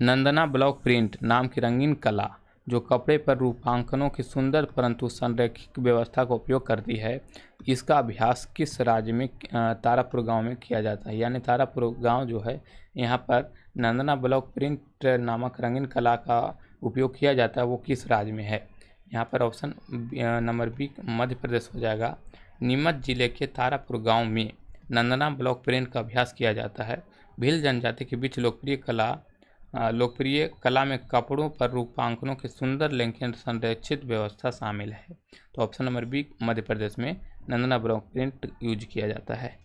नंदना block print नाम की रंगीन कला जो कपड़े पर रूपांकनों की सुंदर परंतु संरेखिक व्यवस्था का उपयोग करती है इसका अभ्यास किस राज्य में तारापुर गांव में किया जाता है यानी तारापुर गांव जो है यहाँ पर नंदना ब्लॉक प्रिंट नामक रंगीन कला का उपयोग किया जाता है वो किस राज्य में है यहाँ पर option number B Madhya Pradesh हो जाएगा नीमच जिले के तारापुर गाँव में नंदना ब्लॉक प्रिंट का अभ्यास किया जाता है भील जनजाति के बीच लोकप्रिय कला लोकप्रिय कला में कपड़ों पर रूपांकनों के सुंदर लेखन संरक्षित व्यवस्था शामिल है तो option number B Madhya Pradesh में नंदना ब्रॉक प्रिंट यूज किया जाता है